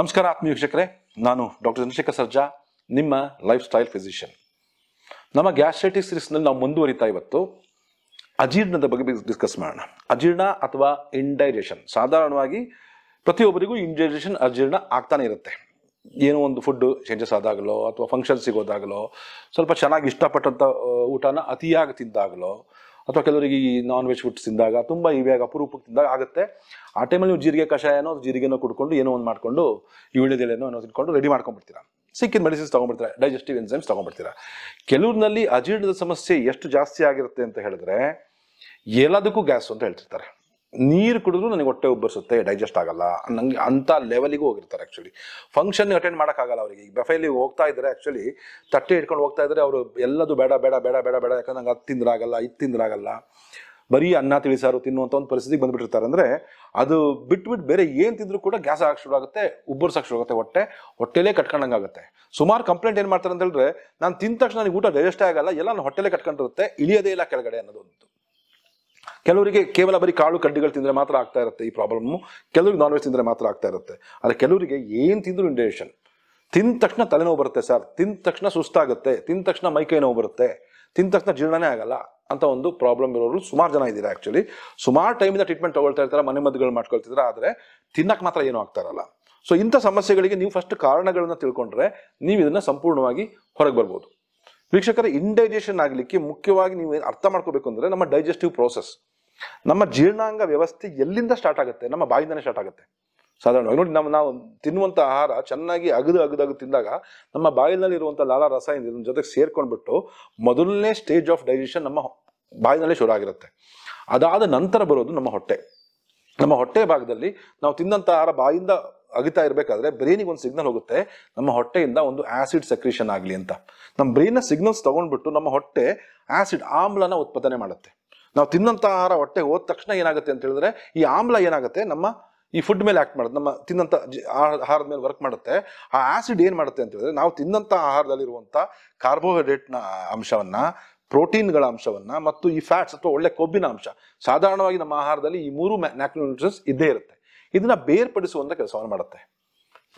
ನಮಸ್ಕಾರ ಆತ್ಮೀಯ ವೀಕ್ಷಕರೇ ನಾನು ಡಾಕ್ಟರ್ ಚಂದ್ರಶೇಖರ್ ಸರ್ಜಾ ನಿಮ್ಮ ಲೈಫ್ ಸ್ಟೈಲ್ ಫಿಸಿಷಿಯನ್ ನಮ್ಮ ಗ್ಯಾಸ್ಟ್ರೈಟಿಸ್ ಸಿರೀಸ್ನಲ್ಲಿ ನಾವು ಮುಂದುವರಿತಾ ಇವತ್ತು ಅಜೀರ್ಣದ ಬಗ್ಗೆ ಡಿಸ್ಕಸ್ ಮಾಡೋಣ ಅಜೀರ್ಣ ಅಥವಾ ಇಂಡೈಜೆಷನ್ ಸಾಧಾರಣವಾಗಿ ಪ್ರತಿಯೊಬ್ಬರಿಗೂ ಇಂಡೈಜೆಷನ್ ಅಜೀರ್ಣ ಆಗ್ತಾನೆ ಇರುತ್ತೆ ಏನೋ ಒಂದು ಫುಡ್ ಚೇಂಜಸ್ ಆದಾಗಲೋ ಅಥವಾ ಫಂಕ್ಷನ್ ಸಿಗೋದಾಗಲೋ ಸ್ವಲ್ಪ ಚೆನ್ನಾಗಿ ಇಷ್ಟಪಟ್ಟಂಥ ಊಟನ ಅತಿಯಾಗಿ ತಿಂದಾಗಲೋ ಅಥವಾ ಕೆಲವರಿಗೆ ಈ ನಾನ್ ವೆಜ್ ಫುಡ್ ತಿಂದಾಗ ತುಂಬ ಇವಾಗ ಅಪರೂಪಕ್ಕೆ ತಿಂದಾಗ ಆಗುತ್ತೆ ಆ ಟೈಮಲ್ಲಿ ನೀವು ಜೀರಿಗೆ ಕಷಾಯನೋ ಜೀರಿಗೆನೋ ಕುಡ್ಕೊಂಡು ಏನೋ ಒಂದು ಮಾಡಿಕೊಂಡು ಇಳಿದೆಲೆನೋ ಏನೋ ತಿನ್ಕೊಂಡು ರೆಡಿ ಮಾಡ್ಕೊಂಡ್ಬಿಡ್ತೀರಾ ಸಿಕ್ಕಿದ ಮೆಡಿಸಿನ್ಸ್ ತೊಗೊಂಡ್ಬಿಡ್ತಾರೆ ಡೈಜೆಸ್ಟಿವ್ ಎನ್ಸೈಮ್ಸ್ ತೊಗೊಂಡ್ಬಿಡ್ತೀರಾ ಕೆಲವ್ರಲ್ಲಿ ಅಜೀರ್ಣದ ಸಮಸ್ಯೆ ಎಷ್ಟು ಜಾಸ್ತಿ ಆಗಿರುತ್ತೆ ಅಂತ ಹೇಳಿದ್ರೆ ಎಲ್ಲದಕ್ಕೂ ಗ್ಯಾಸ್ ಅಂತ ಹೇಳ್ತಿರ್ತಾರೆ ನೀರು ಕುಡಿದ್ರು ನನಗೆ ಹೊಟ್ಟೆ ಉಬ್ಬರಿಸುತ್ತೆ ಡೈಜೆಸ್ಟ್ ಆಗಲ್ಲ ನಂಗೆ ಅಂತ ಲೆವೆಲಿಗೂ ಹೋಗಿರ್ತಾರೆ ಆ್ಯಕ್ಚುಲಿ ಫಂಕ್ಷನ್ ಅಟೆಂಡ್ ಮಾಡೋಕ್ಕಾಗಲ್ಲ ಅವರಿಗೆ ಈಗ ಬಫೆಯಲ್ಲಿ ಹೋಗ್ತಾ ಇದ್ದಾರೆ ಆ್ಯಕ್ಚುಲಿ ತಟ್ಟೆ ಇಟ್ಕೊಂಡು ಹೋಗ್ತಾ ಇದ್ರೆ ಅವರು ಎಲ್ಲದು ಬೇಡ ಬೇಡ ಬೇಡ ಬೇಡ ಬೇಡ ಯಾಕಂದ್ರೆ ನಂಗೆ ಅದು ತಿಂದ್ರಾಗಲ್ಲ ಇದು ತಿಂದ್ರಾಗಲ್ಲ ಬರೀ ಅನ್ನ ತಿಳಿಸಾರು ತಿನ್ನುವಂಥ ಒಂದು ಪರಿಸ್ಥಿತಿಗೆ ಬಂದುಬಿಟ್ಟಿರ್ತಾರೆ ಅಂದರೆ ಅದು ಬಿಟ್ಬಿಟ್ಟು ಬೇರೆ ಏನು ತಿಂದರೂ ಕೂಡ ಗ್ಯಾಸ್ ಆಗಕ್ಕೆ ಶುರು ಆಗುತ್ತೆ ಉಬ್ಬರ್ಸಕ್ಕೆ ಶುರು ಆಗುತ್ತೆ ಹೊಟ್ಟೆ ಹೊಟ್ಟೆಲೇ ಆಗುತ್ತೆ ಸುಮಾರು ಕಂಪ್ಲೇಂಟ್ ಏನು ಮಾಡ್ತಾರೆ ಅಂತ ಹೇಳಿದ್ರೆ ನಾನು ತಿಂದ ತಕ್ಷಣ ನನಗೆ ಊಟ ಡೈಜೆಸ್ಟೇ ಆಗಲ್ಲ ಎಲ್ಲ ನಾನು ಹೊಟ್ಟೆಲೇ ಕಟ್ಕೊಂಡಿರುತ್ತೆ ಇಳಿಯೋದೇ ಇಲ್ಲ ಕೆಳಗಡೆ ಅನ್ನೋದು ಒಂದು ಕೆಲವರಿಗೆ ಕೇವಲ ಬರೀ ಕಾಳು ಕಡ್ಡಿಗಳು ತಿಂದರೆ ಮಾತ್ರ ಆಗ್ತಾ ಇರುತ್ತೆ ಈ ಪ್ರಾಬ್ಲಮ್ಮು ಕೆಲವ್ರಿಗೆ ನಾನ್ ವೆಜ್ ತಿಂದರೆ ಮಾತ್ರ ಆಗ್ತಾ ಇರುತ್ತೆ ಆದರೆ ಕೆಲವರಿಗೆ ಏನು ತಿಂದರೂ ಇಂಡೈಜೆಷನ್ ತಿಂದ ತಕ್ಷಣ ತಲೆನೋವು ಬರುತ್ತೆ ಸರ್ ತಿಂದ ತಕ್ಷಣ ಸುಸ್ತಾಗುತ್ತೆ ತಿಂದ ತಕ್ಷಣ ಮೈಕೈ ನೋವು ಬರುತ್ತೆ ತಿಂದ ತಕ್ಷಣ ಜೀರ್ಣನೇ ಆಗಲ್ಲ ಅಂತ ಒಂದು ಪ್ರಾಬ್ಲಮ್ ಇರೋರು ಸುಮಾರು ಜನ ಇದ್ದೀರಾ ಆ್ಯಕ್ಚುಲಿ ಸುಮಾರು ಟೈಮಿಂದ ಟ್ರೀಟ್ಮೆಂಟ್ ತೊಗೊಳ್ತಾ ಇರ್ತಾರೆ ಮನೆ ಮದ್ದುಗಳು ಮಾಡ್ಕೊಳ್ತಿದ್ರೆ ಆದರೆ ತಿನ್ನಕ್ಕೆ ಮಾತ್ರ ಏನೂ ಆಗ್ತಾ ಇರಲ್ಲ ಸೊ ಇಂಥ ಸಮಸ್ಯೆಗಳಿಗೆ ನೀವು ಫಸ್ಟ್ ಕಾರಣಗಳನ್ನು ತಿಳ್ಕೊಂಡ್ರೆ ನೀವು ಇದನ್ನು ಸಂಪೂರ್ಣವಾಗಿ ಹೊರಗೆ ಬರ್ಬೋದು ವೀಕ್ಷಕರ ಇಂಡೈಜೆಷನ್ ಆಗಲಿಕ್ಕೆ ಮುಖ್ಯವಾಗಿ ನೀವು ಅರ್ಥ ಮಾಡ್ಕೋಬೇಕು ಅಂದರೆ ನಮ್ಮ ಡೈಜೆಸ್ಟಿವ್ ಪ್ರೋಸೆಸ್ ನಮ್ಮ ಜೀರ್ಣಾಂಗ ವ್ಯವಸ್ಥೆ ಎಲ್ಲಿಂದ ಸ್ಟಾರ್ಟ್ ಆಗುತ್ತೆ ನಮ್ಮ ಬಾಯಿಂದನೇ ಸ್ಟಾರ್ಟ್ ಆಗುತ್ತೆ ಸಾಧಾರಣವಾಗಿ ನೋಡಿ ನಮ್ಮ ನಾವು ತಿನ್ನುವಂಥ ಆಹಾರ ಚೆನ್ನಾಗಿ ಅಗದು ಅಗದು ತಿಂದಾಗ ನಮ್ಮ ಬಾಯಿನಲ್ಲಿರುವಂಥ ಲಾಲ ರಸಾಯನ ಇದ್ರ ಜೊತೆಗೆ ಸೇರ್ಕೊಂಡ್ಬಿಟ್ಟು ಮೊದಲನೇ ಸ್ಟೇಜ್ ಆಫ್ ಡೈಜೆಷನ್ ನಮ್ಮ ಬಾಯಿನಲ್ಲೇ ಶುರು ಆಗಿರುತ್ತೆ ಅದಾದ ನಂತರ ಬರೋದು ನಮ್ಮ ಹೊಟ್ಟೆ ನಮ್ಮ ಹೊಟ್ಟೆ ಭಾಗದಲ್ಲಿ ನಾವು ತಿಂದಂಥ ಆಹಾರ ಬಾಯಿಂದ ಅಗಿತಾ ಇರಬೇಕಾದ್ರೆ ಬ್ರೈನಿಗೆ ಒಂದು ಸಿಗ್ನಲ್ ಹೋಗುತ್ತೆ ನಮ್ಮ ಹೊಟ್ಟೆಯಿಂದ ಒಂದು ಆಸಿಡ್ ಸೆಕ್ರೇಷನ್ ಆಗಲಿ ಅಂತ ನಮ್ಮ ಬ್ರೈನ ಸಿಗ್ನಲ್ಸ್ ತಗೊಂಡ್ಬಿಟ್ಟು ನಮ್ಮ ಹೊಟ್ಟೆ ಆಸಿಡ್ ಆಮ್ಲನ ಉತ್ಪಾದನೆ ಮಾಡುತ್ತೆ ನಾವು ತಿನ್ನಂಥ ಆಹಾರ ಹೊಟ್ಟೆಗೆ ಹೋದ ತಕ್ಷಣ ಏನಾಗುತ್ತೆ ಅಂತ ಹೇಳಿದ್ರೆ ಈ ಆಮ್ಲ ಏನಾಗುತ್ತೆ ನಮ್ಮ ಈ ಫುಡ್ ಮೇಲೆ ಆ್ಯಕ್ಟ್ ಮಾಡುತ್ತೆ ನಮ್ಮ ತಿನ್ನಂಥ ಆಹಾರದ ಮೇಲೆ ವರ್ಕ್ ಮಾಡುತ್ತೆ ಆ ಆಸಿಡ್ ಏನು ಮಾಡುತ್ತೆ ಅಂತ ಹೇಳಿದ್ರೆ ನಾವು ತಿನ್ನಂಥ ಆಹಾರದಲ್ಲಿರುವಂಥ ಕಾರ್ಬೋಹೈಡ್ರೇಟ್ನ ಅಂಶವನ್ನು ಪ್ರೋಟೀನ್ಗಳ ಅಂಶವನ್ನು ಮತ್ತು ಈ ಫ್ಯಾಟ್ಸ್ ಅಥವಾ ಒಳ್ಳೆ ಕೊಬ್ಬಿನ ಅಂಶ ಸಾಧಾರಣವಾಗಿ ನಮ್ಮ ಆಹಾರದಲ್ಲಿ ಈ ಮೂರು ನ್ಯಾಚುರಲ್ ಇದ್ದೇ ಇರುತ್ತೆ ಇದನ್ನ ಬೇರ್ಪಡಿಸುವಂಥ ಕೆಲಸವನ್ನು ಮಾಡುತ್ತೆ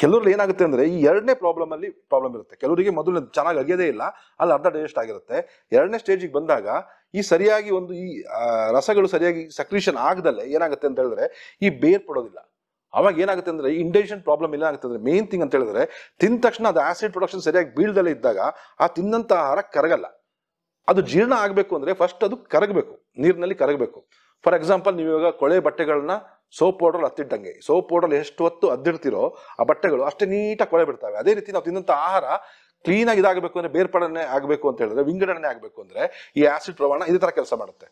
ಕೆಲವ್ರಲ್ಲಿ ಏನಾಗುತ್ತೆ ಅಂದರೆ ಈ ಎರಡನೇ ಪ್ರಾಬ್ಲಮಲ್ಲಿ ಪ್ರಾಬ್ಲಮ್ ಇರುತ್ತೆ ಕೆಲವರಿಗೆ ಮೊದಲು ಚೆನ್ನಾಗಿ ಅಗಿಯೋದೇ ಇಲ್ಲ ಅಲ್ಲಿ ಅರ್ಧ ಡೈಜೆಸ್ಟ್ ಆಗಿರುತ್ತೆ ಎರಡನೇ ಸ್ಟೇಜಿಗೆ ಬಂದಾಗ ಈ ಸರಿಯಾಗಿ ಒಂದು ಈ ರಸಗಳು ಸರಿಯಾಗಿ ಸಕ್ರೀಷನ್ ಆಗದಲ್ಲೇ ಏನಾಗುತ್ತೆ ಅಂತ ಹೇಳಿದ್ರೆ ಈ ಬೇರ್ ಪಡೋದಿಲ್ಲ ಅವಾಗ ಏನಾಗುತ್ತೆ ಅಂದರೆ ಇಂಡೈಜೆಷನ್ ಪ್ರಾಬ್ಲಮ್ ಏನಾಗುತ್ತೆ ಅಂದರೆ ಮೇನ್ ಥಿಂಗ್ ಅಂತ ಹೇಳಿದ್ರೆ ತಿಂದ ತಕ್ಷಣ ಅದು ಆ್ಯಸಿಡ್ ಪ್ರೊಡಕ್ಷನ್ ಸರಿಯಾಗಿ ಬೀಳ್ದಲ್ಲೇ ಇದ್ದಾಗ ಆ ತಿಂದಂತ ಆಹಾರ ಕರಗಲ್ಲ ಅದು ಜೀರ್ಣ ಆಗಬೇಕು ಅಂದರೆ ಫಸ್ಟ್ ಅದು ಕರಗಬೇಕು ನೀರಿನಲ್ಲಿ ಕರಗಬೇಕು ಫಾರ್ ಎಕ್ಸಾಂಪಲ್ ನೀವು ಇವಾಗ ಕೊಳೆ ಬಟ್ಟೆಗಳನ್ನ ಸೋಪ್ ಪೌಡರ್ ಅತ್ತಿಟ್ಟಂಗೆ ಸೋಪ್ ಪೌಡರ್ ಎಷ್ಟು ಹೊತ್ತು ಅದ್ದಿಡ್ತಿರೋ ಆ ಬಟ್ಟೆಗಳು ಅಷ್ಟೇ ನೀಟಾಗಿ ಕೊಳೆ ಬಿಡ್ತವೆ ಅದೇ ರೀತಿ ನಾವು ತಿನ್ನುವಂಥ ಆಹಾರ ಕ್ಲೀನಾಗಿ ಇದಾಗಬೇಕು ಅಂದರೆ ಬೇರ್ಪಡನೆ ಆಗಬೇಕು ಅಂತ ಹೇಳಿದ್ರೆ ವಿಂಗಡಣೆ ಆಗಬೇಕು ಅಂದರೆ ಈ ಆ್ಯಸಿಡ್ ಪ್ರಮಾಣ ಇದೇ ಥರ ಕೆಲಸ ಮಾಡುತ್ತೆ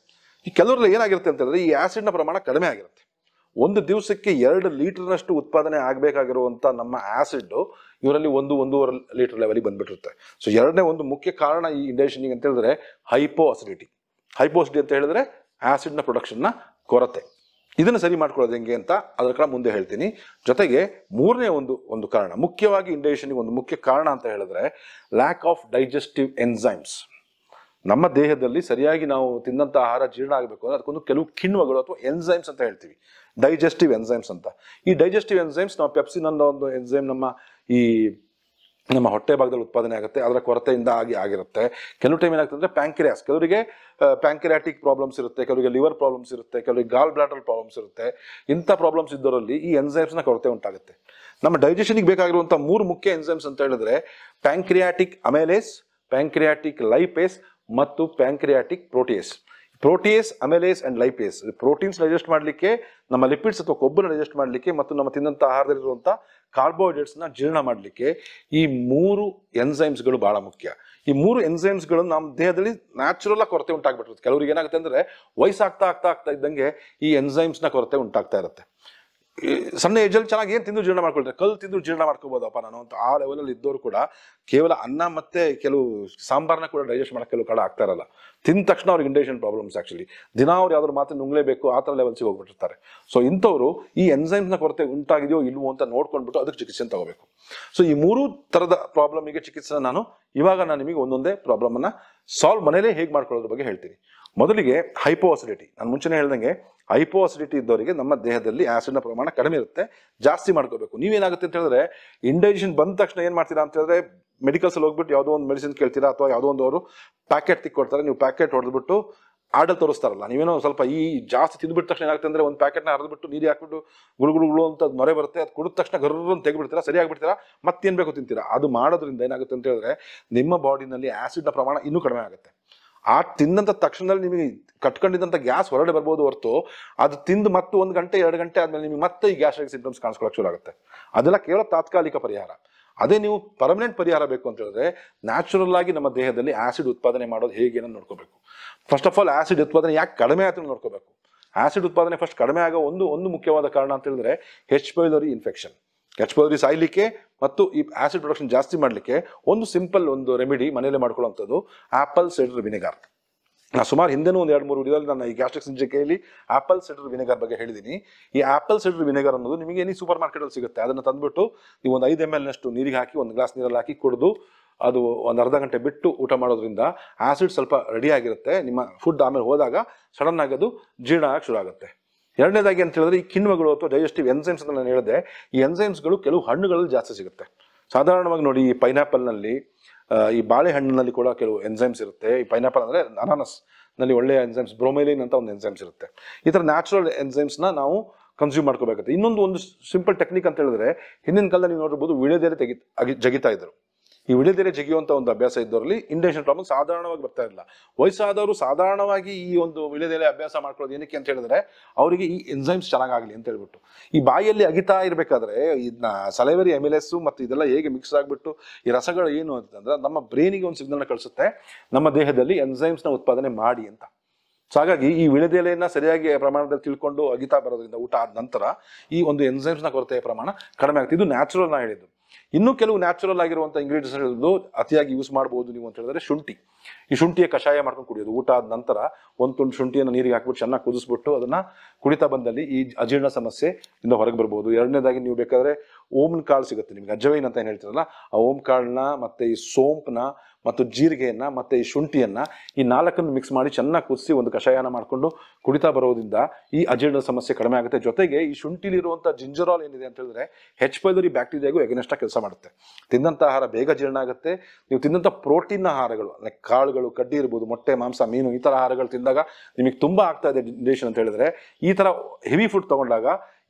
ಈ ಕೆಲವರಲ್ಲಿ ಏನಾಗಿರುತ್ತೆ ಅಂತ ಹೇಳಿದ್ರೆ ಈ ಆ್ಯಸಿಡ್ನ ಪ್ರಮಾಣ ಕಡಿಮೆ ಆಗಿರುತ್ತೆ ಒಂದು ದಿವಸಕ್ಕೆ ಎರಡು ಲೀಟರ್ನಷ್ಟು ಉತ್ಪಾದನೆ ಆಗಬೇಕಾಗಿರುವಂಥ ನಮ್ಮ ಆ್ಯಸಿಡ್ಡು ಇವರಲ್ಲಿ ಒಂದು ಒಂದೂವರೆ ಲೀಟರ್ ಲೆವೆಲಿಗೆ ಬಂದ್ಬಿಟ್ಟಿರುತ್ತೆ ಸೊ ಎರಡನೇ ಒಂದು ಮುಖ್ಯ ಕಾರಣ ಈ ಇಂಡೈಷನಿಗೆ ಅಂತ ಹೇಳಿದ್ರೆ ಹೈಪೋ ಅಸಿಡಿಟಿ ಅಸಿಡಿ ಅಂತ ಹೇಳಿದ್ರೆ ಆ್ಯಸಿಡ್ನ ಪ್ರೊಡಕ್ಷನ್ನ ಕೊರತೆ ಇದನ್ನು ಸರಿ ಮಾಡ್ಕೊಳ್ಳೋದು ಹೆಂಗೆ ಅಂತ ಅದರ ಕಡೆ ಮುಂದೆ ಹೇಳ್ತೀನಿ ಜೊತೆಗೆ ಮೂರನೇ ಒಂದು ಒಂದು ಕಾರಣ ಮುಖ್ಯವಾಗಿ ಇಂಡೈಜೆಷನ್ಗೆ ಒಂದು ಮುಖ್ಯ ಕಾರಣ ಅಂತ ಹೇಳಿದ್ರೆ ಲ್ಯಾಕ್ ಆಫ್ ಡೈಜೆಸ್ಟಿವ್ ಎನ್ಝೈಮ್ಸ್ ನಮ್ಮ ದೇಹದಲ್ಲಿ ಸರಿಯಾಗಿ ನಾವು ತಿನ್ನಂಥ ಆಹಾರ ಜೀರ್ಣ ಆಗಬೇಕು ಅಂದರೆ ಅದಕ್ಕೊಂದು ಕೆಲವು ಕಿಣ್ವಗಳು ಅಥವಾ ಎನ್ಸೈಮ್ಸ್ ಅಂತ ಹೇಳ್ತೀವಿ ಡೈಜೆಸ್ಟಿವ್ ಎನ್ಸೈಮ್ಸ್ ಅಂತ ಈ ಡೈಜೆಸ್ಟಿವ್ ಎನ್ಸೈಮ್ಸ್ ನಾವು ಪೆಪ್ಸಿನ್ ಅನ್ನೋ ಒಂದು ಎನ್ಸೈಮ್ ನಮ್ಮ ಈ ನಮ್ಮ ಹೊಟ್ಟೆ ಭಾಗದಲ್ಲಿ ಉತ್ಪಾದನೆ ಆಗುತ್ತೆ ಅದರ ಕೊರತೆಯಿಂದ ಆಗಿ ಆಗಿರುತ್ತೆ ಕೆಲವು ಟೈಮ್ ಏನಾಗುತ್ತೆ ಅಂದರೆ ಪ್ಯಾಂಕ್ರಿಯಾಸ್ ಕೆಲವರಿಗೆ ಪ್ಯಾಂಕ್ರಿಯಾಟಿಕ್ ಪ್ರಾಬ್ಲಮ್ಸ್ ಇರುತ್ತೆ ಕೆಲವರಿಗೆ ಲಿವರ್ ಪ್ರಾಬ್ಲಮ್ಸ್ ಇರುತ್ತೆ ಕೆಲವರಿಗೆ ಗಾಲ್ ಬ್ಲಾಟರ್ ಪ್ರಾಬ್ಲಮ್ಸ್ ಇರುತ್ತೆ ಇಂಥ ಪ್ರಾಬ್ಲಮ್ಸ್ ಇದ್ದರಲ್ಲಿ ಈ ಎನ್ಸೈಮ್ಸ್ನ ಕೊರತೆ ಉಂಟಾಗುತ್ತೆ ನಮ್ಮ ಡೈಜೆಷನ್ಗೆ ಬೇಕಾಗಿರುವಂಥ ಮೂರು ಮುಖ್ಯ ಎನ್ಸೈಮ್ಸ್ ಅಂತ ಹೇಳಿದ್ರೆ ಪ್ಯಾಂಕ್ರಿಯಾಟಿಕ್ ಅಮೇಲೇಸ್ ಪ್ಯಾಂಕ್ರಿಯಾಟಿಕ್ ಲೈಪೇಸ್ ಮತ್ತು pancreatic protease protease amylase and lipase proteins digest ಮಾಡಲಿಕ್ಕೆ ನಮ್ಮ ಲಿಪಿಡ್ಸ್ ಅಥವಾ ಕೊಬ್ಬನ್ನು ಡೈಜೆಸ್ಟ್ ಮಾಡಲಿಕ್ಕೆ ಮತ್ತು ನಮ್ಮ ತಿಂದಂಥ ಆಹಾರದಲ್ಲಿರುವಂಥ ಕಾರ್ಬೋಹೈಡ್ರೇಟ್ಸ್ನ ಜೀರ್ಣ ಮಾಡಲಿಕ್ಕೆ ಈ ಮೂರು ಎನ್ಸೈಮ್ಸ್ಗಳು ಬಹಳ ಮುಖ್ಯ ಈ ಮೂರು ಗಳು ನಮ್ಮ ದೇಹದಲ್ಲಿ ನ್ಯಾಚುರಲ್ ಆಗಿ ಕೊರತೆ ಉಂಟಾಗ್ಬಿಟ್ಟಿರುತ್ತೆ ಕೆಲವರಿಗೆ ಏನಾಗುತ್ತೆ ಅಂದರೆ ವಯಸ್ಸಾಗ್ತಾ ಆಗ್ತಾ ಆಗ್ತಾ ಇದ್ದಂಗೆ ಈ ಎನ್ಸೈಮ್ಸ್ನ ಕೊರತೆ ಉಂಟಾಗ್ತಾ ಇರುತ್ತೆ ಸಣ್ಣ ಏಜಲ್ಲಿ ಚೆನ್ನಾಗಿ ಏನು ತಿಂದು ಜೀರ್ಣ ಮಾಡ್ಕೊಳ್ತಾರೆ ಕಲ್ಲು ತಿಂದು ಜೀರ್ಣ ಮಾಡ್ಕೋಬೋದಪ್ಪ ನಾನು ಅಂತ ಆ ಲೆವೆಲಲ್ಲಿ ಇದ್ದವರು ಕೂಡ ಕೇವಲ ಅನ್ನ ಮತ್ತೆ ಕೆಲವು ಸಾಂಬಾರ್ನ ಕೂಡ ಡೈಜೆಸ್ಟ್ ಮಾಡಕ್ಕೆ ಕೆಲವು ಕಡೆ ಆಗ್ತಾ ಇರಲ್ಲ ತಿಂದ ತಕ್ಷಣ ಅವ್ರಿಗೆ ಇಂಡೇಷನ್ ಪ್ರಾಬ್ಲಮ್ಸ್ ಆ್ಯಕ್ಚುಲಿ ದಿನ ಅವ್ರು ಯಾವ್ದಾದ್ರು ಮಾತ್ರ ನುಂಗ್ಲೇಬೇಕು ಆ ಥರ ಲೆವೆಲ್ಸಿಗೆ ಹೋಗ್ಬಿಟ್ಟಿರ್ತಾರೆ ಸೊ ಇಂಥವ್ರು ಈ ನ ಕೊರತೆ ಉಂಟಾಗಿದೆಯೋ ಇಲ್ವೋ ಅಂತ ನೋಡ್ಕೊಂಡ್ಬಿಟ್ಟು ಅದಕ್ಕೆ ಚಿಕಿತ್ಸೆ ತಗೋಬೇಕು ಸೊ ಈ ಮೂರು ಥರದ ಪ್ರಾಬ್ಲಮಿಗೆ ಚಿಕಿತ್ಸೆ ನಾನು ಇವಾಗ ನಾನು ನಿಮಗೆ ಒಂದೊಂದೇ ಪ್ರಾಬ್ಲಮನ್ನು ಸಾಲ್ವ್ ಮನೇಲೇ ಹೇಗೆ ಮಾಡ್ಕೊಳ್ಳೋದ್ರ ಬಗ್ಗೆ ಹೇಳ್ತೀನಿ ಮೊದಲಿಗೆ ಹೈಪೋ ಅಸಿಡಿಟಿ ನಾನು ಮುಂಚೆನೇ ಹೇಳ್ದಂಗೆ ಹೈಪೋ ಅಸಿಡಿಟಿ ಇದ್ದವರಿಗೆ ನಮ್ಮ ದೇಹದಲ್ಲಿ ಆಸಿಡ್ನ ಪ್ರಮಾಣ ಕಡಿಮೆ ಇರುತ್ತೆ ಜಾಸ್ತಿ ಮಾಡ್ಕೋಬೇಕು ನೀವೇನಾಗುತ್ತೆ ಅಂತ ಹೇಳಿದ್ರೆ ಇಂಡೈಜೆಷನ್ ಬಂದ ತಕ್ಷಣ ಏನು ಮಾಡ್ತೀರಾ ಅಂತ ಹೇಳಿದ್ರೆ ಮೆಡಿಕಲ್ಸಲ್ಲಿ ಹೋಗ್ಬಿಟ್ಟು ಯಾವುದೋ ಒಂದು ಮೆಡಿಸಿನ್ ಕೇಳ್ತೀರಾ ಅಥವಾ ಯಾವುದೋ ಒಂದು ಅವರು ಪ್ಯಾಕೆಟ್ ತಿಕ್ಕೊಡ್ತಾರೆ ನೀವು ಪ್ಯಾಕೆಟ್ ಹೊಡೆದ್ಬಿಟ್ಟು ಆಡಲ್ ತೋರಿಸ್ತಾರಲ್ಲ ನೀವೇನೋ ಸ್ವಲ್ಪ ಈ ಜಾಸ್ತಿ ತಿಂದ್ಬಿಟ್ಟ ತಕ್ಷಣ ಏನಾಗುತ್ತೆ ಅಂದರೆ ಒಂದು ಪ್ಯಾಕೆಟ್ನ ಹರಿದ್ಬಿಟ್ಟು ನೀರು ಹಾಕ್ಬಿಟ್ಟು ಗುಳುಗುಳು ಗುಳು ಅಂತ ಮರೆ ಬರುತ್ತೆ ಅದು ಕುಡಿದ ತಕ್ಷಣ ಗರ್ರನ್ನು ತೆಗೆಬಿಡ್ತೀರಾ ಆಗಿಬಿಡ್ತೀರಾ ಮತ್ತೇನು ಬೇಕು ತಿಂತೀರಾ ಅದು ಮಾಡೋದ್ರಿಂದ ಏನಾಗುತ್ತೆ ಅಂತ ಹೇಳಿದ್ರೆ ನಿಮ್ಮ ಬಾಡಿನಲ್ಲಿ ಆ್ಯಸಿಡ್ನ ಪ್ರಮಾಣ ಇನ್ನೂ ಕಡಿಮೆ ಆಗುತ್ತೆ ಆ ತಿಂದಂತ ತಕ್ಷಣದಲ್ಲಿ ನಿಮಗೆ ಕಟ್ಕೊಂಡಿದ್ದಂಥ ಗ್ಯಾಸ್ ಹೊರಡೆ ಬರ್ಬೋದು ಹೊರತು ಅದು ತಿಂದು ಮತ್ತೆ ಒಂದು ಗಂಟೆ ಎರಡು ಗಂಟೆ ಆದಮೇಲೆ ನಿಮಗೆ ಮತ್ತೆ ಈ ಗ್ಯಾಸ್ಟ್ರಿಕ್ ಸಿಂಪ್ಟಮ್ಸ್ ಕಾಣಿಸ್ಕೊಳ್ಳೋಕೆ ಶುರು ಆಗುತ್ತೆ ಅದೆಲ್ಲ ಕೇವಲ ತಾತ್ಕಾಲಿಕ ಪರಿಹಾರ ಅದೇ ನೀವು ಪರ್ಮನೆಂಟ್ ಪರಿಹಾರ ಬೇಕು ಅಂತ ಹೇಳಿದ್ರೆ ನ್ಯಾಚುರಲ್ ಆಗಿ ನಮ್ಮ ದೇಹದಲ್ಲಿ ಆಸಿಡ್ ಉತ್ಪಾದನೆ ಮಾಡೋದು ಹೇಗೆ ಏನೋ ನೋಡ್ಕೋಬೇಕು ಫಸ್ಟ್ ಆಫ್ ಆಲ್ ಆಸಿಡ್ ಉತ್ಪಾದನೆ ಯಾಕೆ ಕಡಿಮೆ ಆಯ್ತು ನೋಡ್ಕೋಬೇಕು ಆಸಿಡ್ ಉತ್ಪಾದನೆ ಫಸ್ಟ್ ಕಡಿಮೆ ಆಗೋ ಒಂದು ಒಂದು ಮುಖ್ಯವಾದ ಕಾರಣ ಅಂತ ಹೇಳಿದ್ರೆ ಹೆಚ್ ಪೈಲರಿ ಇನ್ಫೆಕ್ಷನ್ ಎಕ್ಸ್ಪೋರಿ ಸಾಯ್ಲಿಕ್ಕೆ ಮತ್ತು ಈ ಆಸಿಡ್ ಪ್ರೊಡಕ್ಷನ್ ಜಾಸ್ತಿ ಮಾಡಲಿಕ್ಕೆ ಒಂದು ಸಿಂಪಲ್ ಒಂದು ರೆಮಿಡಿ ಮನೆಯಲ್ಲೇ ಮಾಡ್ಕೊಳ್ಳೋವಂಥದ್ದು ಆಪಲ್ ಸೈಡರ್ ವಿನೆಗಾರ್ ನಾ ಸುಮಾರು ಹಿಂದೆನೂ ಒಂದು ಎರಡು ಮೂರು ವಿಡಿಯೋದಲ್ಲಿ ನಾನು ಈ ಗ್ಯಾಸ್ಟ್ರಿಕ್ ಸಂಜಿಕೆಯಲ್ಲಿ ಆಪಲ್ ಸೆಡರ್ ವಿನೆಗರ್ ಬಗ್ಗೆ ಹೇಳಿದ್ದೀನಿ ಈ ಆಪಲ್ ಸೆಡರ್ ವಿನೆಗರ್ ಅನ್ನೋದು ನಿಮಗೆ ಎನಿ ಸೂಪರ್ ಮಾರ್ಕೆಟಲ್ಲಿ ಸಿಗುತ್ತೆ ಅದನ್ನು ತಂದುಬಿಟ್ಟು ನೀವು ಒಂದು ಐದು ಎಮ್ ಎಲ್ನಷ್ಟು ನೀರಿಗೆ ಹಾಕಿ ಒಂದು ಗ್ಲಾಸ್ ನೀರಲ್ಲಿ ಹಾಕಿ ಕುಡಿದು ಅದು ಒಂದು ಅರ್ಧ ಗಂಟೆ ಬಿಟ್ಟು ಊಟ ಮಾಡೋದ್ರಿಂದ ಆಸಿಡ್ ಸ್ವಲ್ಪ ರೆಡಿ ಆಗಿರುತ್ತೆ ನಿಮ್ಮ ಫುಡ್ ಆಮೇಲೆ ಹೋದಾಗ ಸಡನ್ನಾಗಿ ಅದು ಜೀರ್ಣ ಆಗಿ ಶುರು ಆಗುತ್ತೆ ಎರಡನೇದಾಗಿ ಅಂತ ಹೇಳಿದ್ರೆ ಈ ಕಿಣ್ವಗಳು ಅಥವಾ ಡೈಜೆಸ್ಟಿವ್ ಎನ್ಸೈಮ್ಸ್ ಅಂತ ನಾನು ಹೇಳಿದೆ ಈ ಎನ್ಸೈಮ್ಸ್ಗಳು ಕೆಲವು ಹಣ್ಣುಗಳಲ್ಲಿ ಜಾಸ್ತಿ ಸಿಗುತ್ತೆ ಸಾಧಾರಣವಾಗಿ ನೋಡಿ ಈ ಪೈನಾಪಲ್ನಲ್ಲಿ ಈ ಬಾಳೆಹಣ್ಣಿನಲ್ಲಿ ಕೂಡ ಕೆಲವು ಎನ್ಸೈಮ್ಸ್ ಇರುತ್ತೆ ಈ ಪೈನಾಪಲ್ ಅಂದರೆ ಅನಾನಸ್ ನಲ್ಲಿ ಒಳ್ಳೆಯ ಎನ್ಸೈಮ್ಸ್ ಬ್ರೋಮೆಲಿನ್ ಅಂತ ಒಂದು ಎನ್ಸೈಮ್ಸ್ ಇರುತ್ತೆ ಈ ಥರ ನ್ಯಾಚುರಲ್ ಎನ್ಸೈಮ್ಸ್ನ ನಾವು ಕನ್ಸ್ಯೂಮ್ ಮಾಡ್ಕೋಬೇಕಾಗುತ್ತೆ ಇನ್ನೊಂದು ಒಂದು ಸಿಂಪಲ್ ಟೆಕ್ನಿಕ್ ಅಂತ ಹೇಳಿದ್ರೆ ಹಿಂದಿನ ಕಾಲದಲ್ಲಿ ನೀವು ನೋಡಿರ್ಬೋದು ವಿಳೆದೆಲೆ ತೆಗಿ ಜಗಿತಾ ಇದ್ರು ಈ ಇಳಿದಿರೆ ಜಿಗಿಯುವಂಥ ಒಂದು ಅಭ್ಯಾಸ ಇದ್ದವರಲ್ಲಿ ಇಂಟೆನ್ಷನ್ ಪ್ರಾಬ್ಲಮ್ ಸಾಧಾರಣವಾಗಿ ಬರ್ತಾ ಇಲ್ಲ ವಯಸ್ಸಾದವರು ಸಾಧಾರಣವಾಗಿ ಈ ಒಂದು ಇಳಿದೆಲೆ ಅಭ್ಯಾಸ ಮಾಡ್ಕೊಳ್ಳೋದು ಏನಕ್ಕೆ ಅಂತ ಹೇಳಿದ್ರೆ ಅವರಿಗೆ ಈ ಎನ್ಸೈಮ್ಸ್ ಚೆನ್ನಾಗಾಗಲಿ ಅಂತ ಹೇಳ್ಬಿಟ್ಟು ಈ ಬಾಯಿಯಲ್ಲಿ ಅಗಿತಾ ಇರಬೇಕಾದ್ರೆ ಇದನ್ನ ಸಲೈವರಿ ಎಮಿಲೆಸ್ಸು ಮತ್ತು ಇದೆಲ್ಲ ಹೇಗೆ ಮಿಕ್ಸ್ ಆಗಿಬಿಟ್ಟು ಈ ರಸಗಳು ಏನು ಅಂತಂದ್ರೆ ನಮ್ಮ ಬ್ರೈನಿಗೆ ಒಂದು ಸಿಗ್ನಲ್ನ ಕಳಿಸುತ್ತೆ ನಮ್ಮ ದೇಹದಲ್ಲಿ ಎನ್ಸೈಮ್ಸ್ನ ಉತ್ಪಾದನೆ ಮಾಡಿ ಅಂತ ಸೊ ಹಾಗಾಗಿ ಈ ವಿಳೆದೆಲೆಯನ್ನು ಸರಿಯಾಗಿ ಪ್ರಮಾಣದಲ್ಲಿ ತಿಳ್ಕೊಂಡು ಅಗಿತಾ ಬರೋದ್ರಿಂದ ಊಟ ಆದ ನಂತರ ಈ ಒಂದು ಎನ್ಸೈಮ್ಸ್ನ ಕೊರತೆಯ ಪ್ರಮಾಣ ಕಡಿಮೆ ಆಗ್ತಿದ್ದು ನ್ಯಾಚುರಲ್ ನಾ ಹೇಳಿದ್ದು ಇನ್ನು ಕೆಲವು ನ್ಯಾಚುರಲ್ ಆಗಿರುವಂಥ ಇರೋದು ಅತಿಯಾಗಿ ಯೂಸ್ ಮಾಡ್ಬೋದು ನೀವು ಅಂತ ಹೇಳಿದ್ರೆ ಶುಂಠಿ ಈ ಶುಂಠಿಯ ಕಷಾಯ ಮಾಡ್ಕೊಂಡು ಕುಡಿಯೋದು ಊಟ ಆದ ನಂತರ ಒಂದು ತುಂಡು ಶುಂಠಿಯನ್ನು ನೀರಿಗೆ ಹಾಕ್ಬಿಟ್ಟು ಚೆನ್ನಾಗಿ ಕುದಿಸ್ಬಿಟ್ಟು ಅದನ್ನ ಕುಡಿತಾ ಬಂದಲ್ಲಿ ಈ ಅಜೀರ್ಣ ಸಮಸ್ಯೆ ಇಂದ ಹೊರಗೆ ಬರ್ಬೋದು ಎರಡನೇದಾಗಿ ನೀವು ಬೇಕಾದ್ರೆ ಓಮ್ ಕಾಳು ಸಿಗುತ್ತೆ ನಿಮ್ಗೆ ಅಜವೈನ್ ಅಂತ ಏನು ಹೇಳ್ತಿರಲ್ಲ ಆ ಓಮ್ ಕಾಳನ್ನ ಮತ್ತೆ ಈ ಸೋಂಪ್ನ ಮತ್ತು ಜೀರಿಗೆಯನ್ನು ಮತ್ತು ಈ ಶುಂಠಿಯನ್ನು ಈ ನಾಲ್ಕನ್ನು ಮಿಕ್ಸ್ ಮಾಡಿ ಚೆನ್ನಾಗಿ ಕುದಿಸಿ ಒಂದು ಕಷಾಯನ ಮಾಡಿಕೊಂಡು ಕುಡಿತಾ ಬರೋದ್ರಿಂದ ಈ ಅಜೀರ್ಣ ಸಮಸ್ಯೆ ಕಡಿಮೆ ಆಗುತ್ತೆ ಜೊತೆಗೆ ಈ ಶುಂಠಿಲಿರುವಂಥ ಜಿಂಜರಾಲ್ ಏನಿದೆ ಅಂತ ಹೇಳಿದ್ರೆ ಹೆಚ್ ಪೈಲರಿ ಬ್ಯಾಕ್ಟೀರಿಯಾಗೂ ಎಗನಷ್ಟ ಕೆಲಸ ಮಾಡುತ್ತೆ ತಿಂದಂಥ ಆಹಾರ ಬೇಗ ಜೀರ್ಣ ಆಗುತ್ತೆ ನೀವು ತಿಂದಂಥ ಪ್ರೋಟೀನ್ ಆಹಾರಗಳು ಲೈಕ್ ಕಾಳುಗಳು ಕಡ್ಡಿ ಇರ್ಬೋದು ಮೊಟ್ಟೆ ಮಾಂಸ ಮೀನು ಈ ಥರ ಆಹಾರಗಳು ತಿಂದಾಗ ನಿಮಗೆ ತುಂಬ ಆಗ್ತಾ ಇದೆ ಡಿಶನ್ ಅಂತ ಹೇಳಿದ್ರೆ ಈ ಥರ ಹೆವಿ ಫುಡ್ ತಗೊಂಡಾಗ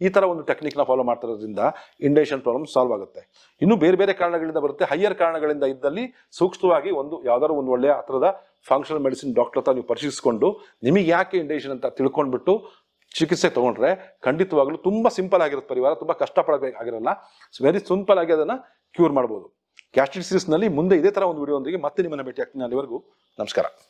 ಈ ಥರ ಒಂದು ಟೆಕ್ನಿಕ್ನ ಫಾಲೋ ಮಾಡ್ತಿರೋದ್ರಿಂದ ಇಂಡೇಷನ್ ಪ್ರಾಬ್ಲಮ್ ಸಾಲ್ವ್ ಆಗುತ್ತೆ ಇನ್ನು ಬೇರೆ ಬೇರೆ ಕಾರಣಗಳಿಂದ ಬರುತ್ತೆ ಹೈಯರ್ ಕಾರಣಗಳಿಂದ ಇದ್ದಲ್ಲಿ ಸೂಕ್ಷ್ಮವಾಗಿ ಒಂದು ಯಾವ್ದಾದ್ರು ಒಂದು ಒಳ್ಳೆಯ ಹತ್ರದ ಫಂಕ್ಷನಲ್ ಮೆಡಿಸಿನ್ ಡಾಕ್ಟರ್ ಹತ್ರ ನೀವು ಪರಿಶೀಲಿಸಿಕೊಂಡು ನಿಮಗೆ ಯಾಕೆ ಇಂಡೇಷನ್ ಅಂತ ತಿಳ್ಕೊಂಡ್ಬಿಟ್ಟು ಚಿಕಿತ್ಸೆ ತಗೊಂಡ್ರೆ ಖಂಡಿತವಾಗ್ಲೂ ತುಂಬ ಸಿಂಪಲ್ ಆಗಿರುತ್ತೆ ಪರಿವಾರ ತುಂಬ ಕಷ್ಟಪಡಬೇಕಾಗಿರಲ್ಲ ವೆರಿ ಸಿಂಪಲ್ ಆಗಿ ಅದನ್ನು ಕ್ಯೂರ್ ಮಾಡ್ಬೋದು ಗ್ಯಾಸ್ಟ್ರಿಕ್ ನಲ್ಲಿ ಮುಂದೆ ಇದೇ ಥರ ಒಂದು ವಿಡಿಯೋ ಒಂದಿಗೆ ಮತ್ತೆ ನಿಮ್ಮನ್ನು ಭೇಟಿ ಆಗ್ತೀನಿ ಅಲ್ಲಿವರೆಗೂ ನಮಸ್ಕಾರ